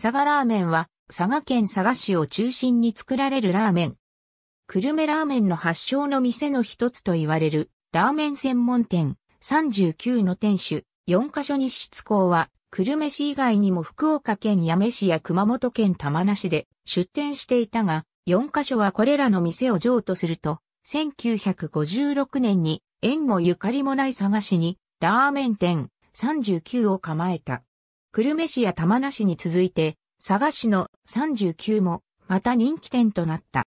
佐賀ラーメンは、佐賀県佐賀市を中心に作られるラーメン。久留米ラーメンの発祥の店の一つと言われる、ラーメン専門店、39の店主、4カ所に出港は、久留米市以外にも福岡県八女市や熊本県玉名市で出店していたが、4カ所はこれらの店を譲渡すると、1956年に縁もゆかりもない佐賀市にラーメン店39を構えた。久留米市や玉名市に続いて、佐賀市の39も、また人気店となった。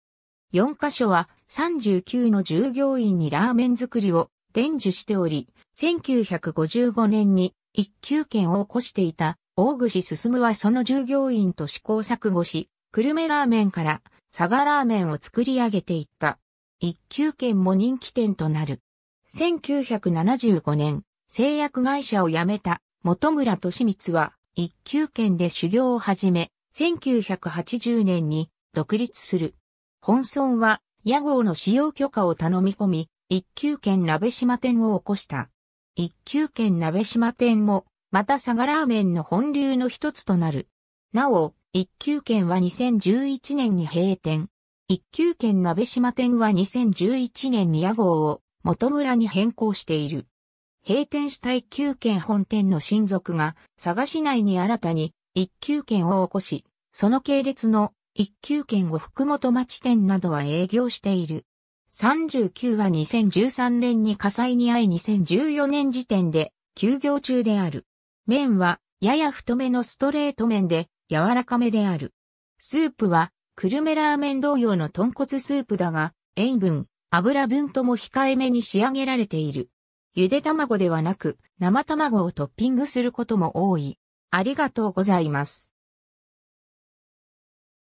4カ所は39の従業員にラーメン作りを伝授しており、1955年に一級券を起こしていた大串進はその従業員と試行錯誤し、久留米ラーメンから佐賀ラーメンを作り上げていった。一級券も人気店となる。1975年、製薬会社を辞めた本村敏光は一級県で修行を始め、1980年に独立する。本村は屋号の使用許可を頼み込み、一級県鍋島店を起こした。一級県鍋島店も、また佐賀ラーメンの本流の一つとなる。なお、一級県は2011年に閉店。一級県鍋島店は2011年に屋号を元村に変更している。閉店した一級県本店の親族が佐賀市内に新たに一級県を起こし、その系列の一級県を福本町店などは営業している。39は2013年に火災に遭い2014年時点で休業中である。麺はやや太めのストレート麺で柔らかめである。スープはクルメラーメン同様の豚骨スープだが塩分、油分とも控えめに仕上げられている。ゆで卵ではなく生卵をトッピングすることも多い。ありがとうございます。